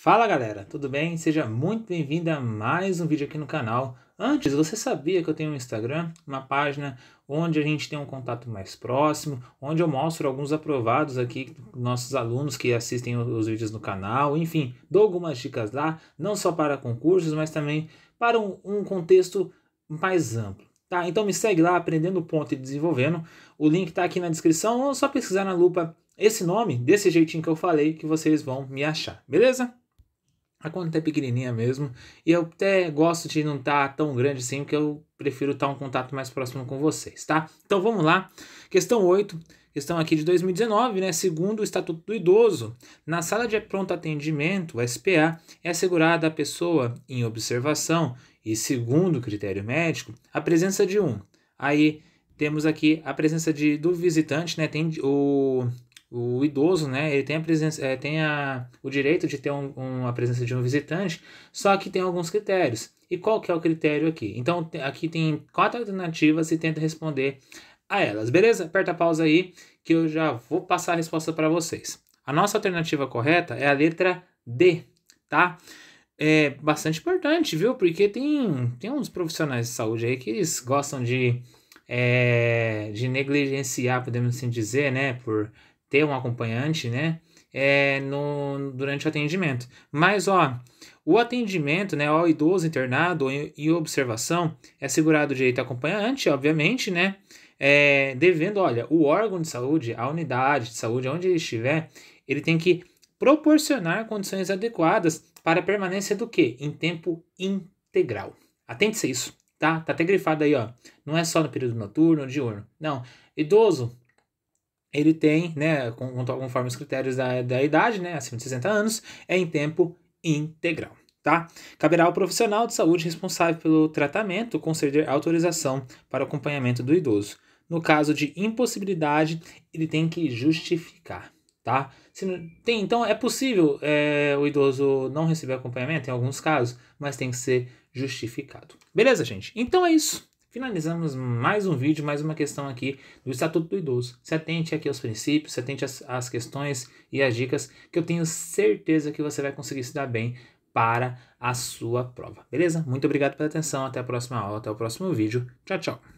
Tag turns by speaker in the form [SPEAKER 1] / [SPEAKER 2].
[SPEAKER 1] Fala galera, tudo bem? Seja muito bem-vindo a mais um vídeo aqui no canal. Antes, você sabia que eu tenho um Instagram, uma página onde a gente tem um contato mais próximo, onde eu mostro alguns aprovados aqui, nossos alunos que assistem os vídeos no canal, enfim, dou algumas dicas lá, não só para concursos, mas também para um, um contexto mais amplo. Tá? Então me segue lá, aprendendo ponto e desenvolvendo. O link está aqui na descrição, ou só pesquisar na lupa esse nome, desse jeitinho que eu falei, que vocês vão me achar, beleza? a conta é pequenininha mesmo. E eu até gosto de não estar tá tão grande assim, porque eu prefiro estar tá um contato mais próximo com vocês, tá? Então vamos lá. Questão 8. Questão aqui de 2019, né? Segundo o Estatuto do Idoso, na sala de pronto atendimento, SPA, é assegurada a pessoa em observação e, segundo o critério médico, a presença de um. Aí temos aqui a presença de, do visitante, né? Tem o o idoso, né, ele tem, a presença, é, eh, tem a, o direito de ter um, um, a presença de um visitante, só que tem alguns critérios. E qual que é o critério aqui? Então, aqui tem quatro alternativas e tenta responder a elas, beleza? Aperta a pausa aí que eu já vou passar a resposta para vocês. A nossa alternativa correta é a letra D, tá? É bastante importante, viu? Porque tem, tem uns profissionais de saúde aí que eles gostam de, é, de negligenciar, podemos assim dizer, né? Por ter um acompanhante, né? É, no, durante o atendimento. Mas, ó, o atendimento né, ao idoso internado e, observação é segurado direito acompanhante, obviamente, né? É, devendo, olha, o órgão de saúde, a unidade de saúde, onde ele estiver, ele tem que proporcionar condições adequadas para a permanência do que? Em tempo integral. Atente-se a isso, tá? Tá até grifado aí, ó. Não é só no período noturno, diurno. Não. Idoso, ele tem, né, conforme os critérios da, da idade, né, acima de 60 anos, é em tempo integral. Tá? Caberá ao profissional de saúde responsável pelo tratamento conceder autorização para acompanhamento do idoso. No caso de impossibilidade, ele tem que justificar. Tá? Se não, tem, então é possível é, o idoso não receber acompanhamento em alguns casos, mas tem que ser justificado. Beleza, gente? Então é isso finalizamos mais um vídeo, mais uma questão aqui do Estatuto do Idoso. Se atente aqui aos princípios, se atente às, às questões e às dicas, que eu tenho certeza que você vai conseguir se dar bem para a sua prova. Beleza? Muito obrigado pela atenção, até a próxima aula, até o próximo vídeo. Tchau, tchau!